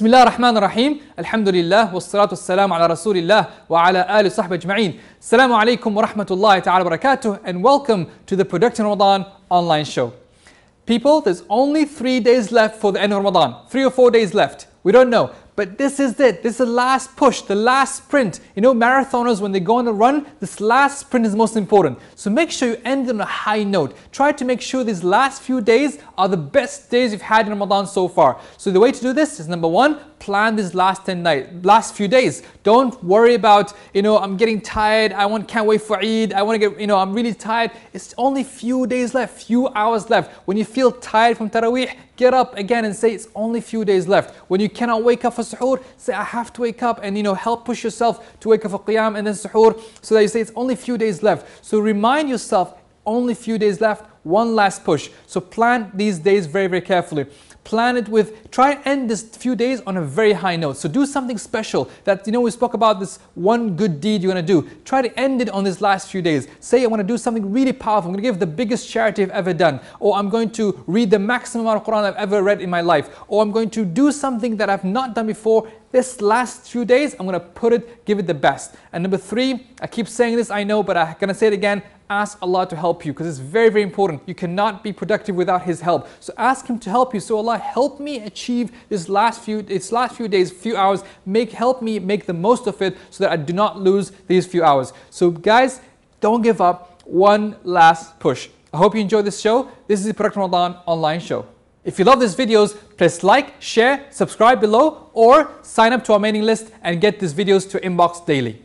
Bismillah rahman rahim Alhamdulillah. Wassalatu wassalamu ala Rasulillah wa ala ali sahb ajma'in. Assalamu alaikum wa rahmatullahi ta'ala barakatuh and welcome to the Product Ramadan online show. People, there's only three days left for the end of Ramadan. Three or four days left. We don't know. But this is it. This is the last push, the last sprint. You know, marathoners, when they go on a run, this last sprint is most important. So make sure you end on a high note. Try to make sure these last few days are the best days you've had in Ramadan so far. So the way to do this is number one, plan these last 10 nights, last few days. Don't worry about, you know, I'm getting tired, I want, can't wait for Eid, I want to get, you know, I'm really tired. It's only few days left, few hours left. When you feel tired from Taraweeh, get up again and say it's only few days left. When you cannot wake up for suhoor, say, I have to wake up and, you know, help push yourself to wake up for qiyam and then suhoor so that you say it's only a few days left. So remind yourself only few days left, one last push. So plan these days very, very carefully. Plan it with, try and end this few days on a very high note. So do something special that, you know, we spoke about this one good deed you're gonna do. Try to end it on these last few days. Say, I wanna do something really powerful. I'm gonna give the biggest charity I've ever done. Or I'm going to read the maximum amount of Quran I've ever read in my life. Or I'm going to do something that I've not done before this last few days, I'm gonna put it, give it the best. And number three, I keep saying this, I know, but I'm gonna say it again, ask Allah to help you because it's very, very important. You cannot be productive without His help. So ask Him to help you. So Allah, help me achieve this last few, this last few days, few hours. Make help me make the most of it so that I do not lose these few hours. So guys, don't give up. One last push. I hope you enjoyed this show. This is the Product Ramadan online show. If you love these videos, press like, share, subscribe below or sign up to our mailing list and get these videos to inbox daily.